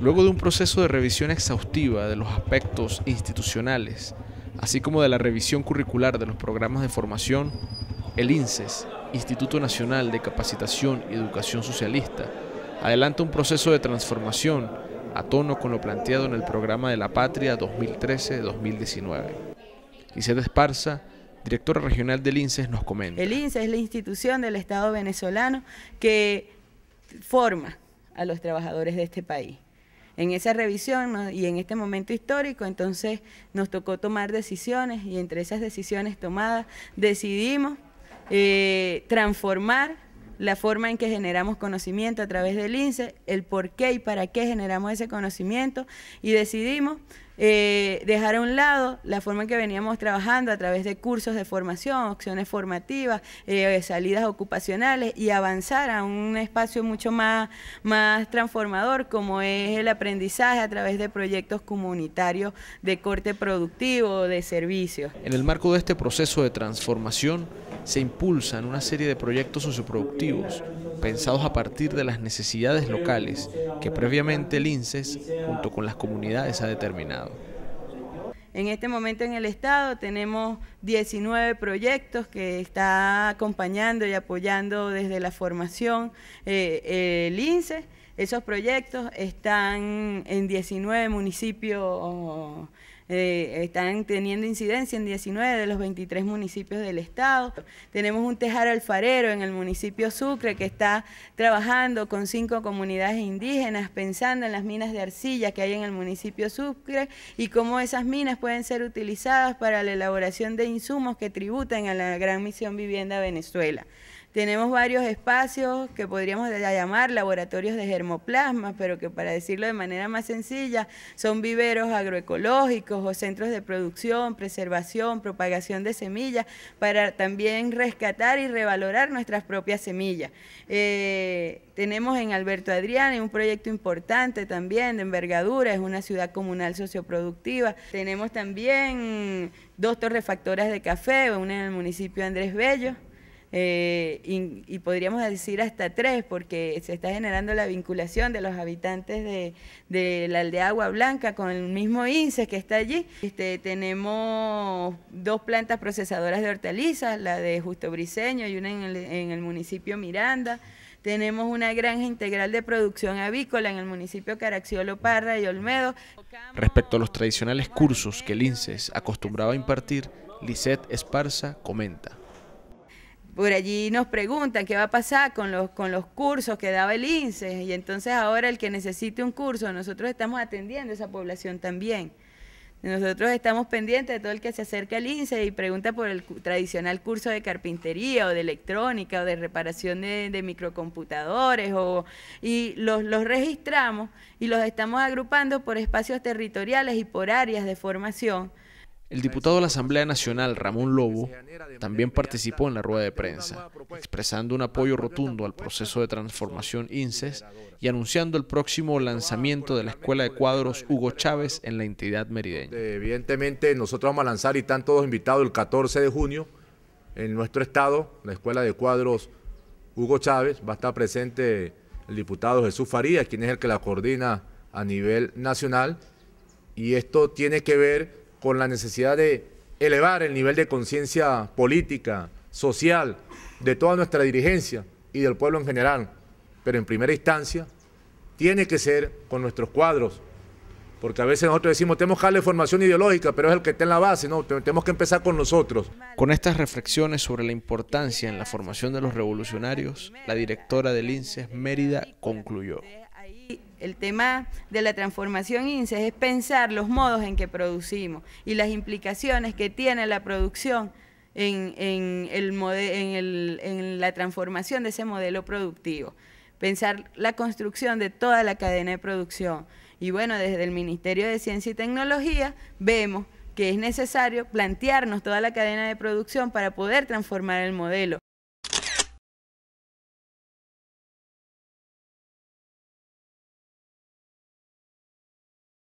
Luego de un proceso de revisión exhaustiva de los aspectos institucionales, así como de la revisión curricular de los programas de formación, el INSES, Instituto Nacional de Capacitación y Educación Socialista, adelanta un proceso de transformación a tono con lo planteado en el programa de la Patria 2013-2019. se Esparza, directora regional del INSES, e nos comenta. El INSES e es la institución del Estado venezolano que forma a los trabajadores de este país. En esa revisión y en este momento histórico, entonces nos tocó tomar decisiones y entre esas decisiones tomadas decidimos eh, transformar la forma en que generamos conocimiento a través del INSE, el por qué y para qué generamos ese conocimiento y decidimos eh, dejar a un lado la forma en que veníamos trabajando a través de cursos de formación, opciones formativas, eh, salidas ocupacionales y avanzar a un espacio mucho más, más transformador como es el aprendizaje a través de proyectos comunitarios de corte productivo, de servicios. En el marco de este proceso de transformación, se impulsan una serie de proyectos socioproductivos pensados a partir de las necesidades locales que previamente el INSES e junto con las comunidades ha determinado. En este momento en el Estado tenemos 19 proyectos que está acompañando y apoyando desde la formación eh, el INSES. E Esos proyectos están en 19 municipios eh, están teniendo incidencia en 19 de los 23 municipios del estado. Tenemos un tejar alfarero en el municipio Sucre que está trabajando con cinco comunidades indígenas pensando en las minas de arcilla que hay en el municipio Sucre y cómo esas minas pueden ser utilizadas para la elaboración de insumos que tributen a la Gran Misión Vivienda Venezuela. Tenemos varios espacios que podríamos llamar laboratorios de germoplasma, pero que para decirlo de manera más sencilla, son viveros agroecológicos o centros de producción, preservación, propagación de semillas, para también rescatar y revalorar nuestras propias semillas. Eh, tenemos en Alberto Adrián un proyecto importante también de envergadura, es una ciudad comunal socioproductiva. Tenemos también dos torrefactoras de café, una en el municipio Andrés Bello. Eh, y, podríamos decir hasta tres, porque se está generando la vinculación de los habitantes de, la aldea Agua Blanca con el mismo INCES e que está allí. Este, tenemos dos plantas procesadoras de hortalizas, la de Justo Briseño y una en el, municipio Miranda. Tenemos una granja integral de producción avícola en el municipio Caraxiolo, Parra y Olmedo. Respecto a los tradicionales cursos que el INSES e acostumbraba a impartir, Lisette Esparza comenta por allí nos preguntan qué va a pasar con los, con los cursos que daba el INSEE. Y entonces ahora el que necesite un curso, nosotros estamos atendiendo a esa población también. Nosotros estamos pendientes de todo el que se acerca al INSEE y pregunta por el tradicional curso de carpintería o de electrónica o de reparación de, de microcomputadores o, y los, los registramos y los estamos agrupando por espacios territoriales y por áreas de formación el diputado de la Asamblea Nacional, Ramón Lobo, también participó en la rueda de prensa, expresando un apoyo rotundo al proceso de transformación INSES y anunciando el próximo lanzamiento de la Escuela de Cuadros Hugo Chávez en la entidad merideña. Eh, evidentemente nosotros vamos a lanzar y están todos invitados el 14 de junio en nuestro estado, la Escuela de Cuadros Hugo Chávez, va a estar presente el diputado Jesús Faría, quien es el que la coordina a nivel nacional, y esto tiene que ver con la necesidad de elevar el nivel de conciencia política, social, de toda nuestra dirigencia y del pueblo en general. Pero en primera instancia, tiene que ser con nuestros cuadros. Porque a veces nosotros decimos, tenemos que darle formación ideológica, pero es el que está en la base, no, tenemos que empezar con nosotros. Con estas reflexiones sobre la importancia en la formación de los revolucionarios, la directora del INSES Mérida concluyó. El tema de la transformación INSES es pensar los modos en que producimos y las implicaciones que tiene la producción en, el en la transformación de ese modelo productivo. Pensar la construcción de toda la cadena de producción. Y bueno, desde el Ministerio de Ciencia y Tecnología vemos que es necesario plantearnos toda la cadena de producción para poder transformar el modelo.